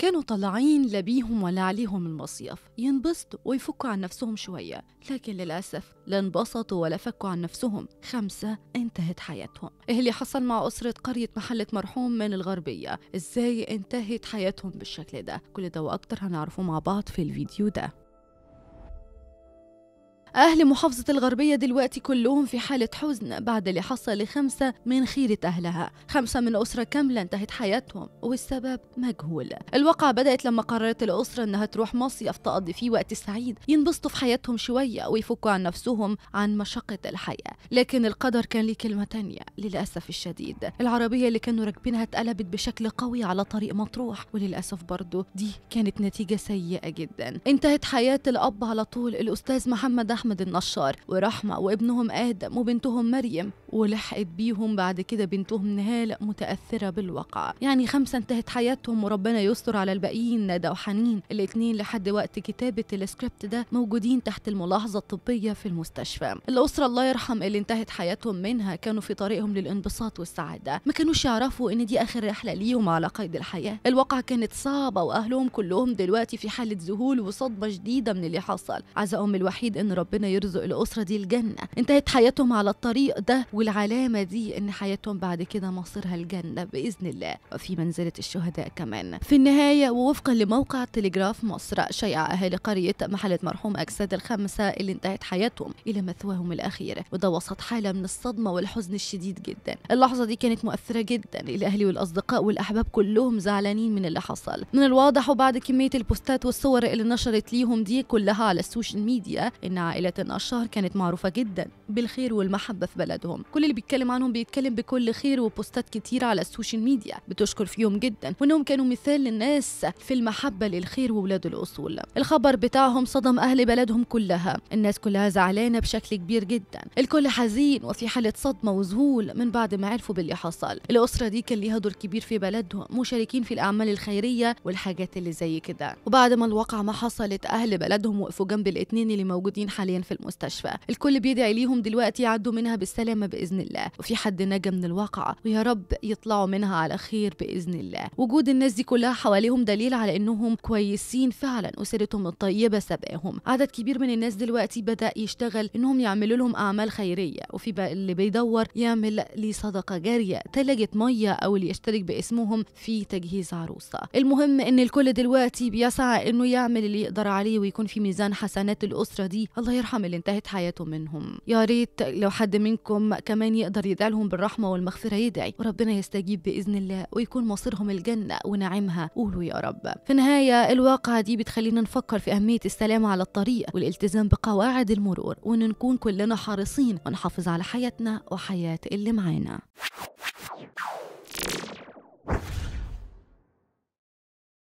كانوا طالعين لبيهم ولا عليهم المصيف ينبسطوا ويفكوا عن نفسهم شوية لكن للأسف لا انبسطوا ولا فكوا عن نفسهم خمسة انتهت حياتهم إيه اللي حصل مع أسرة قرية محلة مرحوم من الغربية إزاي انتهت حياتهم بالشكل ده كل ده وأكتر هنعرفه مع بعض في الفيديو ده أهل محافظة الغربية دلوقتي كلهم في حالة حزن بعد اللي حصل لخمسة من خيرة أهلها خمسة من أسرة كاملة انتهت حياتهم والسبب مجهول الواقعة بدأت لما قررت الأسرة أنها تروح مصيف تقضي فيه وقت سعيد ينبسطوا في حياتهم شوية ويفكوا عن نفسهم عن مشقة الحياة لكن القدر كان ليه كلمة تانية للأسف الشديد العربية اللي كانوا راكبينها اتقلبت بشكل قوي على طريق مطروح وللأسف برضه دي كانت نتيجة سيئة جدا انتهت حياة الأب على طول الأستاذ محمد أحمد النشار ورحمة وابنهم آدم وبنتهم مريم ولحقت بيهم بعد كده بنتهم نهال متأثرة بالواقع يعني خمسة انتهت حياتهم وربنا يستر على الباقيين ندى وحنين الاتنين لحد وقت كتابة السكريبت ده موجودين تحت الملاحظة الطبية في المستشفى الأسرة الله يرحم اللي انتهت حياتهم منها كانوا في طريقهم للانبساط والسعادة ما كانوش يعرفوا ان دي آخر رحلة ليهم على قيد الحياة الواقعة كانت صعبة وأهلهم كلهم دلوقتي في حالة ذهول وصدمة شديدة من اللي حصل عزائهم الوحيد ان ربنا ربنا يرزق الاسره دي الجنه انتهت حياتهم على الطريق ده والعلامه دي ان حياتهم بعد كده مصيرها الجنه باذن الله وفي منزله الشهداء كمان في النهايه ووفقا لموقع تليجراف مصر شيع اهالي قريه محله مرحوم اجساد الخمسه اللي انتهت حياتهم الى مثواهم الاخير وده وسط حاله من الصدمه والحزن الشديد جدا اللحظه دي كانت مؤثره جدا الاهلي والاصدقاء والاحباب كلهم زعلانين من اللي حصل من الواضح وبعد كميه البوستات والصور اللي نشرت ليهم دي كلها على السوشيال ميديا ان عائلة عائلة النشار كانت معروفة جدا بالخير والمحبة في بلدهم كل اللي بيتكلم عنهم بيتكلم بكل خير وبوستات كتير على السوشيال ميديا بتشكر فيهم جدا وانهم كانوا مثال للناس في المحبة للخير وولاد الأصول الخبر بتاعهم صدم أهل بلدهم كلها الناس كلها زعلانة بشكل كبير جدا الكل حزين وفي حالة صدمة وذهول من بعد ما عرفوا باللي حصل الأسرة دي كان ليها دور كبير في بلدهم مشاركين في الأعمال الخيرية والحاجات اللي زي كده وبعد ما الواقعة ما حصلت أهل بلدهم وقفوا جنب الاتنين اللي موجودين حاليا حاليا في المستشفى الكل بيدعي ليهم دلوقتي يعدوا منها بالسلامه باذن الله وفي حد نجا من الواقعه ويا رب يطلعوا منها على خير باذن الله وجود الناس دي كلها حواليهم دليل على انهم كويسين فعلا اسرتهم الطيبه سبقهم عدد كبير من الناس دلوقتي بدا يشتغل انهم يعملوا لهم اعمال خيريه وفي بقى اللي بيدور يعمل لي صدقه جاريه ثلاجه ميه او اللي يشترك باسمهم في تجهيز عروسه المهم ان الكل دلوقتي بيسعى انه يعمل اللي يقدر عليه ويكون في ميزان حسنات الاسره دي الله يرحم اللي انتهت حياته منهم يا ريت لو حد منكم كمان يقدر يدعي لهم بالرحمه والمغفره يدعي وربنا يستجيب باذن الله ويكون مصيرهم الجنه ونعيمها قولوا يا رب في النهايه الواقعه دي بتخلينا نفكر في اهميه السلام على الطريق والالتزام بقواعد المرور وان نكون كلنا حريصين ونحافظ على حياتنا وحياه اللي معانا